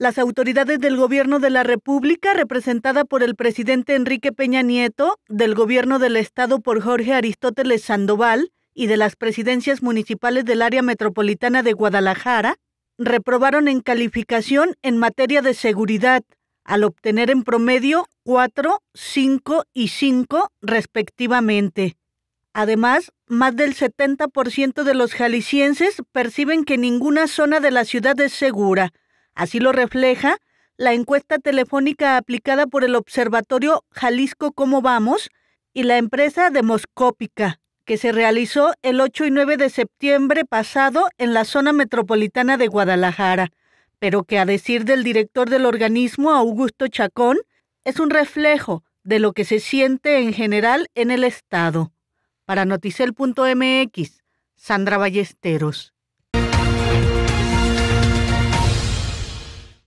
Las autoridades del Gobierno de la República, representada por el presidente Enrique Peña Nieto, del Gobierno del Estado por Jorge Aristóteles Sandoval y de las presidencias municipales del área metropolitana de Guadalajara, reprobaron en calificación en materia de seguridad, al obtener en promedio 4, 5 y 5 respectivamente. Además, más del 70% de los jaliscienses perciben que ninguna zona de la ciudad es segura, Así lo refleja la encuesta telefónica aplicada por el Observatorio Jalisco Cómo Vamos y la empresa Demoscópica, que se realizó el 8 y 9 de septiembre pasado en la zona metropolitana de Guadalajara, pero que a decir del director del organismo, Augusto Chacón, es un reflejo de lo que se siente en general en el Estado. Para noticel.mx, Sandra Ballesteros.